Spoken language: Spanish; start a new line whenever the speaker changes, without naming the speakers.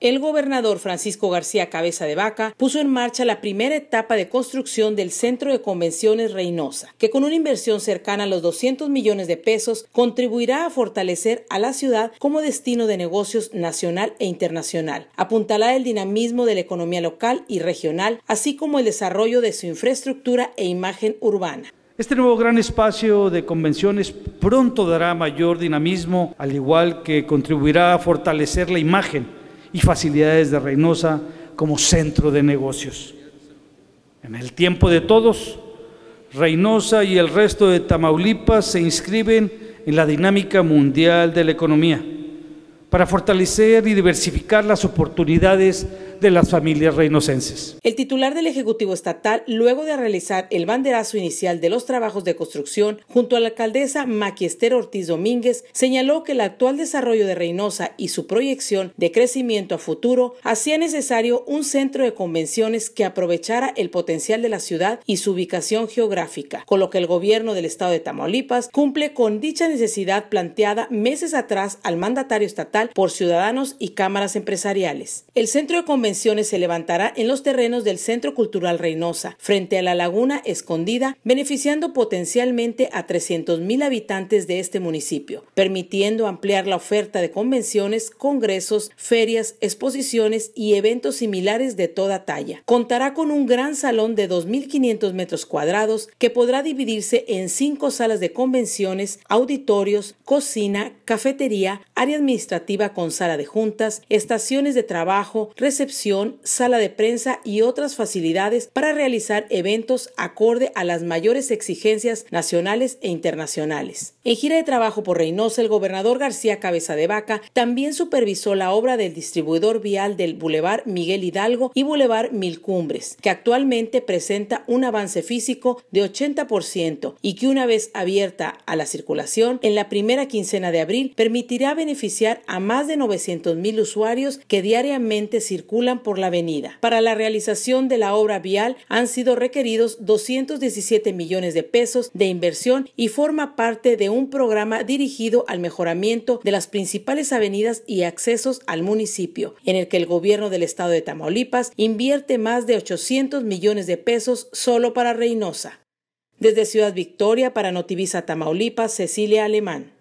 El gobernador Francisco García Cabeza de Vaca puso en marcha la primera etapa de construcción del Centro de Convenciones Reynosa, que con una inversión cercana a los 200 millones de pesos contribuirá a fortalecer a la ciudad como destino de negocios nacional e internacional, apuntalará el dinamismo de la economía local y regional, así como el desarrollo de su infraestructura e imagen urbana.
Este nuevo gran espacio de convenciones pronto dará mayor dinamismo, al igual que contribuirá a fortalecer la imagen y facilidades de Reynosa como centro de negocios. En el tiempo de todos, Reynosa y el resto de Tamaulipas se inscriben en la dinámica mundial de la economía para fortalecer y diversificar las oportunidades de las familias reinocenses.
El titular del Ejecutivo Estatal, luego de realizar el banderazo inicial de los trabajos de construcción junto a la alcaldesa Maquiester Ortiz Domínguez, señaló que el actual desarrollo de Reynosa y su proyección de crecimiento a futuro hacía necesario un centro de convenciones que aprovechara el potencial de la ciudad y su ubicación geográfica, con lo que el gobierno del estado de Tamaulipas cumple con dicha necesidad planteada meses atrás al mandatario estatal por ciudadanos y cámaras empresariales. El centro de convenciones se levantará en los terrenos del Centro Cultural Reynosa, frente a la laguna escondida, beneficiando potencialmente a 300.000 habitantes de este municipio, permitiendo ampliar la oferta de convenciones, congresos, ferias, exposiciones y eventos similares de toda talla. Contará con un gran salón de 2.500 metros cuadrados que podrá dividirse en cinco salas de convenciones, auditorios, cocina, cafetería, área administrativa con sala de juntas, estaciones de trabajo, recepción, sala de prensa y otras facilidades para realizar eventos acorde a las mayores exigencias nacionales e internacionales. En gira de trabajo por Reynosa, el gobernador García Cabeza de Vaca también supervisó la obra del distribuidor vial del Boulevard Miguel Hidalgo y Boulevard Mil Cumbres, que actualmente presenta un avance físico de 80% y que una vez abierta a la circulación, en la primera quincena de abril permitirá beneficiar beneficiar a más de 900 mil usuarios que diariamente circulan por la avenida. Para la realización de la obra vial han sido requeridos 217 millones de pesos de inversión y forma parte de un programa dirigido al mejoramiento de las principales avenidas y accesos al municipio, en el que el gobierno del estado de Tamaulipas invierte más de 800 millones de pesos solo para Reynosa. Desde Ciudad Victoria para Notivisa Tamaulipas, Cecilia Alemán.